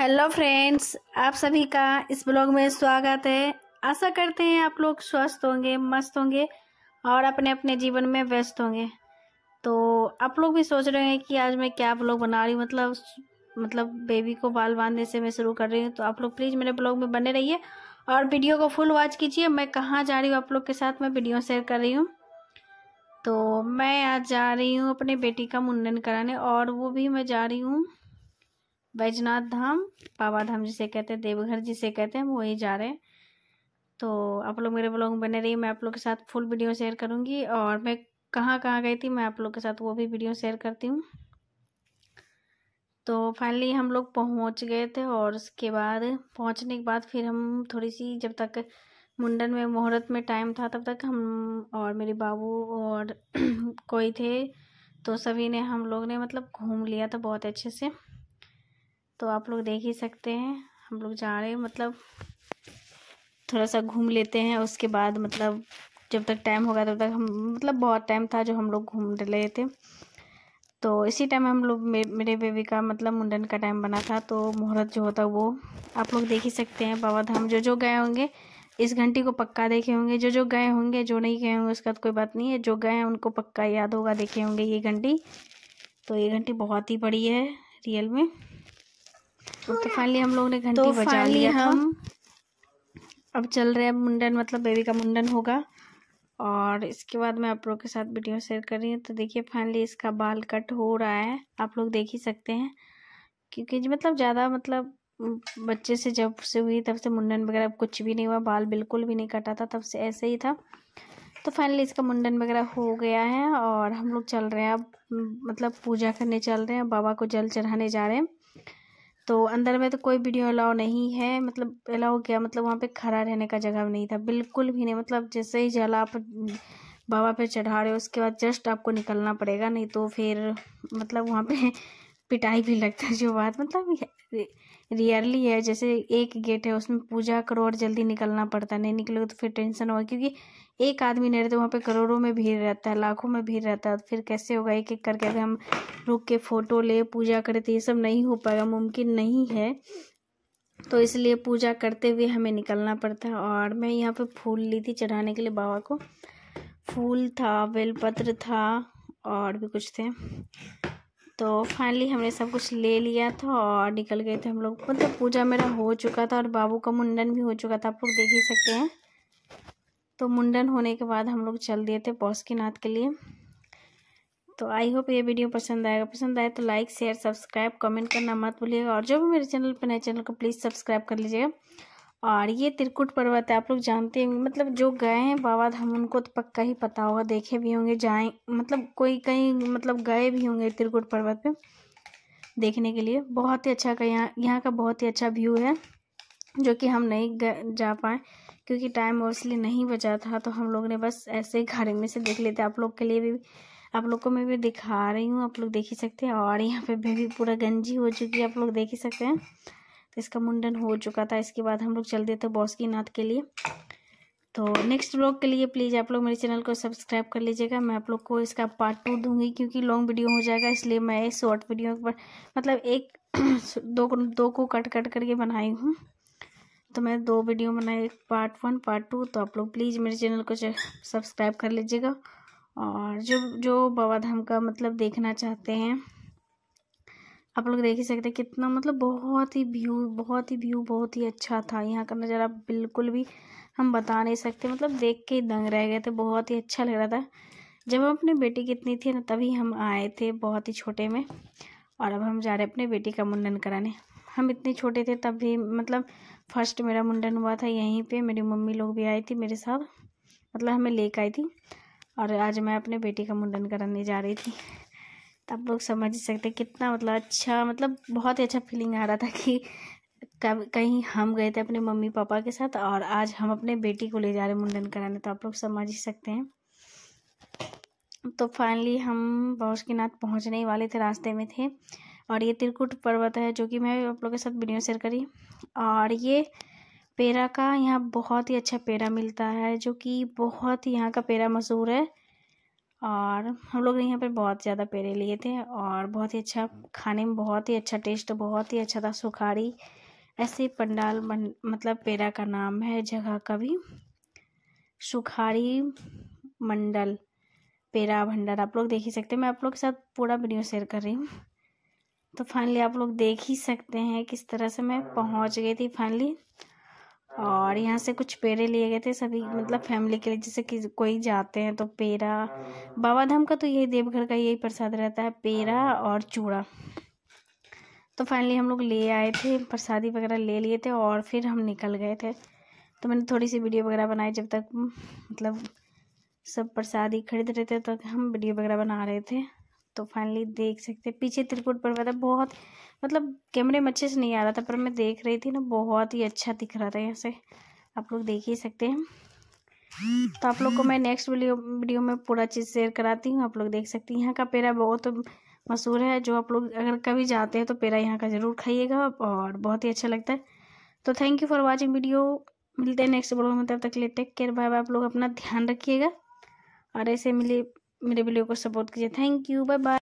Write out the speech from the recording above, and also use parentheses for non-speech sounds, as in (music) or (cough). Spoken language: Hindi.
हेलो फ्रेंड्स आप सभी का इस ब्लॉग में स्वागत है आशा करते हैं आप लोग स्वस्थ होंगे मस्त होंगे और अपने अपने जीवन में व्यस्त होंगे तो आप लोग भी सोच रहे हैं कि आज मैं क्या ब्लॉग बना रही हूँ मतलब मतलब बेबी को बाल बांधने से मैं शुरू कर रही हूँ तो आप लोग प्लीज़ मेरे ब्लॉग में बने रहिए और वीडियो को फुल वॉच कीजिए मैं कहाँ जा रही हूँ आप लोग के साथ मैं वीडियो शेयर कर रही हूँ तो मैं आज जा रही हूँ अपने बेटी का मुंडन कराने और वो भी मैं जा रही हूँ बैजनाथ धाम बाबा धाम जिसे कहते हैं देवघर जिसे कहते हैं हम जा रहे हैं तो आप लोग मेरे ब्लॉग में बने रहिए मैं आप लोग के साथ फुल वीडियो शेयर करूँगी और मैं कहाँ कहाँ गई थी मैं आप लोग के साथ वो भी वीडियो शेयर करती हूँ तो फाइनली हम लोग पहुँच गए थे और उसके बाद पहुँचने के बाद फिर हम थोड़ी सी जब तक मुंडन में मुहूर्त में टाइम था तब तक हम और मेरे बाबू और (clears throat) कोई थे तो सभी ने हम लोग ने मतलब घूम लिया था बहुत अच्छे से तो आप लोग देख ही सकते हैं हम लोग जा रहे हैं मतलब थोड़ा सा घूम लेते हैं उसके बाद मतलब जब तक टाइम होगा तब तक हम मतलब बहुत टाइम था जो हम लोग घूम रहे थे तो इसी टाइम हम लोग मे, मेरे बेबी का मतलब मुंडन का टाइम बना था तो मुहूर्त जो होता है वो आप लोग देख ही सकते हैं बाबा धाम जो जो गए होंगे इस घंटी को पक्का देखे होंगे जो जो गए होंगे जो नहीं गए होंगे उसका तो कोई बात नहीं है जो गए हैं उनको पक्का याद होगा देखे होंगे ये घंटी तो ये घंटी बहुत ही बड़ी है रियल में तो फाइनली तो हम लोग ने घंटी तो बजा लिया हम अब चल रहे हैं मुंडन मतलब बेबी का मुंडन होगा और इसके बाद मैं आप लोग के साथ वीडियो शेयर कर रही हूँ तो देखिए फाइनली इसका बाल कट हो रहा है आप लोग देख ही सकते हैं क्योंकि मतलब ज़्यादा मतलब बच्चे से जब से हुई तब से मुंडन वगैरह कुछ भी नहीं हुआ बाल बिल्कुल भी नहीं कटा था तब से ऐसे ही था तो फाइनली इसका मुंडन वगैरह हो गया है और हम लोग चल रहे हैं अब मतलब पूजा करने चल रहे हैं बाबा को जल चढ़ाने जा रहे हैं तो अंदर में तो कोई वीडियो अलाउ नहीं है मतलब अलाउ क्या मतलब वहाँ पे खड़ा रहने का जगह नहीं था बिल्कुल भी नहीं मतलब जैसे ही जला आप बाबा पे चढ़ा रहे हो उसके बाद जस्ट आपको निकलना पड़ेगा नहीं तो फिर मतलब वहाँ पे (laughs) पिटाई भी लगता है जो बात मतलब रियरली है जैसे एक गेट है उसमें पूजा करोड़ जल्दी निकलना पड़ता है नहीं निकलोगे तो फिर टेंशन होगा क्योंकि एक आदमी नहीं रहते वहाँ पे करोड़ों में भीड़ रहता है लाखों में भीड़ रहता है तो फिर कैसे होगा एक एक करके अगर हम रुक के फ़ोटो ले पूजा करें तो ये सब नहीं हो पाएगा मुमकिन नहीं है तो इसलिए पूजा करते हुए हमें निकलना पड़ता है और मैं यहाँ पर फूल ली थी चढ़ाने के लिए बाबा को फूल था बेलपत्र था और भी कुछ थे तो फाइनली हमने सब कुछ ले लिया था और निकल गए थे हम लोग मतलब पूजा मेरा हो चुका था और बाबू का मुंडन भी हो चुका था आप लोग देख ही सकते हैं तो मुंडन होने के बाद हम लोग चल दिए थे बॉस के नाथ के लिए तो आई होप ये वीडियो पसंद आएगा पसंद आए तो लाइक शेयर सब्सक्राइब कमेंट करना मत भूलिएगा और जो भी मेरे चैनल पर नए चैनल को प्लीज़ सब्सक्राइब कर लीजिएगा और ये त्रिकुट पर्वत है आप लोग जानते होंगे मतलब जो गए हैं बाबा धाम उनको तो पक्का ही पता होगा देखे भी होंगे जाए मतलब कोई कहीं मतलब गए भी होंगे त्रिकुट पर्वत पे देखने के लिए बहुत ही अच्छा का यहाँ यहाँ का बहुत ही अच्छा व्यू है जो कि हम नहीं जा पाए क्योंकि टाइम मोस्टली नहीं बचा था तो हम लोग ने बस ऐसे घर में से देख लेते आप लोग के लिए भी आप लोग को मैं भी दिखा रही हूँ आप लोग देख ही सकते हैं और यहाँ पे भी पूरा गंजी हो चुकी है आप लोग देख ही सकते हैं तो इसका मुंडन हो चुका था इसके बाद हम लोग चल देते बॉस की नाथ के लिए तो नेक्स्ट ब्लॉग के लिए प्लीज़ आप लोग मेरे चैनल को सब्सक्राइब कर लीजिएगा मैं आप लोग को इसका पार्ट टू दूंगी क्योंकि लॉन्ग वीडियो हो जाएगा इसलिए मैं शॉर्ट वीडियो पर मतलब एक (clears throat) दो दो को कट कट करके बनाई हूँ तो मैं दो वीडियो बनाई पार्ट वन पार्ट टू तो आप लोग प्लीज़ मेरे चैनल को सब्सक्राइब कर लीजिएगा और जो जो बाबा धाम का मतलब देखना चाहते हैं आप लोग देख ही सकते हैं कितना मतलब बहुत ही व्यू बहुत ही व्यू बहुत ही अच्छा था यहाँ का नज़ारा बिल्कुल भी हम बता नहीं सकते मतलब देख के ही दंग रह गए थे बहुत ही अच्छा लग रहा था जब हम अपने बेटी कितनी थी ना तभी हम आए थे बहुत ही छोटे में और अब हम जा रहे अपने बेटी का मुंडन कराने हम इतने छोटे थे तब भी मतलब फर्स्ट मेरा मुंडन हुआ था यहीं पे मेरी मम्मी लोग भी आई थी मेरे साथ मतलब हमें लेके आई थी और आज मैं अपने बेटी का मुंडन कराने जा रही थी तो आप लोग समझ ही सकते कितना मतलब अच्छा मतलब बहुत ही अच्छा फीलिंग आ रहा था कि कब कहीं हम गए थे अपने मम्मी पापा के साथ और आज हम अपने बेटी को ले जा रहे मुंडन कराने तो आप लोग समझ ही सकते हैं तो फाइनली हम बहुत के नाथ पहुँचने ही वाले थे रास्ते में थे और ये त्रिकुट पर्वत है जो कि मैं आप लोग के साथ वीडियो शेयर करी और ये पेड़ा का यहाँ बहुत ही अच्छा पेड़ा मिलता है जो कि बहुत ही यहाँ का पेड़ा मशहूर है और हम लोग ने यहाँ पर बहुत ज़्यादा पेड़े लिए थे और बहुत ही अच्छा खाने में बहुत ही अच्छा टेस्ट बहुत ही अच्छा था सुखाड़ी ऐसे पंडाल बन मतलब पेड़ा का नाम है जगह का भी सुखाड़ी मंडल पेड़ा भंडार आप लोग देख ही सकते हैं मैं आप लोग के साथ पूरा वीडियो शेयर कर रही हूँ तो फाइनली आप लोग देख ही सकते हैं किस तरह से मैं पहुँच गई थी फाइनली और यहाँ से कुछ पेड़े लिए गए थे सभी मतलब फैमिली के लिए जैसे कि कोई जाते हैं तो पेड़ा बाबा धाम का तो यही देवघर का यही प्रसाद रहता है पेड़ा और चूड़ा तो फाइनली हम लोग ले आए थे प्रसादी वगैरह ले लिए थे और फिर हम निकल गए थे तो मैंने थोड़ी सी वीडियो वगैरह बनाई जब तक मतलब सब प्रसादी खरीद रहे थे तो हम वीडियो वगैरह बना रहे थे तो फाइनली देख सकते हैं पीछे त्रिकुट पर्वत है बहुत मतलब कैमरे में अच्छे से नहीं आ रहा था पर मैं देख रही थी ना बहुत ही अच्छा दिख रहा था यहाँ से आप लोग देख ही सकते हैं तो आप लोग को मैं नेक्स्ट वीडियो वीडियो में पूरा चीज़ शेयर कराती हूँ आप लोग देख सकते हैं यहाँ का पेड़ा बहुत मशहूर है जो आप लोग अगर कभी जाते हैं तो पेड़ा यहाँ का ज़रूर खाइएगा और बहुत ही अच्छा लगता है तो thank you for watching video मिलते हैं नेक्स्ट ब्लॉग में तब तक के लिए टेक केयर बाय बाय आप लोग अपना ध्यान रखिएगा और ऐसे मिले मेरे वीडियो को सपोर्ट कीजिए थैंक यू बाय बाय